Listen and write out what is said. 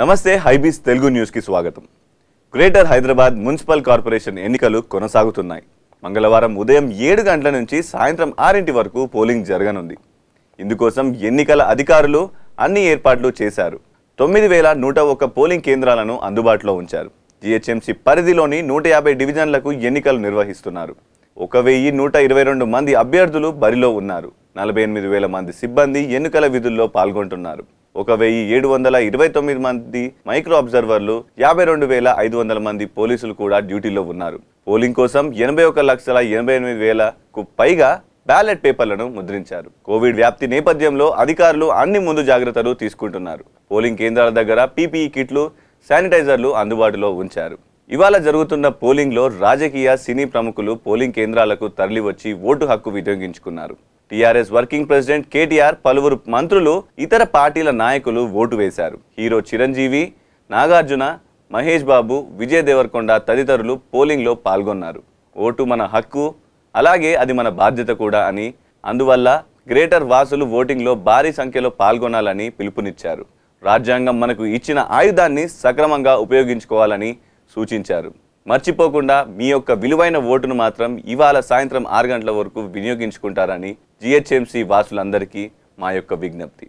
నమస్తే హైబీస్ తెలుగు న్యూస్కి స్వాగతం గ్రేటర్ హైదరాబాద్ మున్సిపల్ కార్పొరేషన్ ఎన్నికలు కొనసాగుతున్నాయి మంగళవారం ఉదయం ఏడు గంటల నుంచి సాయంత్రం ఆరింటి వరకు పోలింగ్ జరగనుంది ఇందుకోసం ఎన్నికల అధికారులు అన్ని ఏర్పాట్లు చేశారు తొమ్మిది వేల నూట ఒక్క పోలింగ్ కేంద్రాలను అందుబాటులో ఉంచారు జిహెచ్ఎంసీ పరిధిలోని నూట యాభై డివిజన్లకు ఎన్నికలు నిర్వహిస్తున్నారు ఒక వెయ్యి నూట ఇరవై రెండు మంది అభ్యర్థులు బరిలో ఉన్నారు నలభై ఎనిమిది వేల మంది సిబ్బంది ఎన్నికల విధుల్లో పాల్గొంటున్నారు ఒక వెయ్యి ఏడు వందల ఇరవై తొమ్మిది మంది మైక్రో అబ్జర్వర్లు యాభై రెండు వేల ఐదు వందల మంది పోలీసులు కూడా డ్యూటీలో ఉన్నారు పోలింగ్ కోసం ఎనభై ఒక లక్షల ఎనభై ఎనిమిది వేలకు పైగా బ్యాలెట్ పేపర్లను ముద్రించారు కోవిడ్ వ్యాప్తి నేపథ్యంలో అధికారులు అన్ని ముందు జాగ్రత్తలు తీసుకుంటున్నారు పోలింగ్ కేంద్రాల దగ్గర పీపీఈ కిట్లు శానిటైజర్లు అందుబాటులో ఉంచారు ఇవాళ జరుగుతున్న పోలింగ్లో రాజకీయ సినీ ప్రముఖులు పోలింగ్ కేంద్రాలకు తరలివచ్చి ఓటు హక్కు వినియోగించుకున్నారు టీఆర్ఎస్ వర్కింగ్ ప్రెసిడెంట్ కేటీఆర్ పలువురు మంత్రులు ఇతర పార్టీల నాయకులు ఓటు వేశారు హీరో చిరంజీవి నాగార్జున మహేష్ బాబు విజయ్ దేవరకొండ తదితరులు పోలింగ్లో పాల్గొన్నారు ఓటు మన హక్కు అలాగే అది మన బాధ్యత కూడా అని అందువల్ల గ్రేటర్ వాసులు ఓటింగ్లో భారీ సంఖ్యలో పాల్గొనాలని పిలుపునిచ్చారు రాజ్యాంగం మనకు ఇచ్చిన ఆయుధాన్ని సక్రమంగా ఉపయోగించుకోవాలని సూచించారు మర్చిపోకుండా మీ యొక్క విలువైన ఓటును మాత్రం ఇవాళ సాయంత్రం ఆరు గంటల వరకు వినియోగించుకుంటారని జిహెచ్ఎంసీ వాసులందరికీ మా యొక్క విజ్ఞప్తి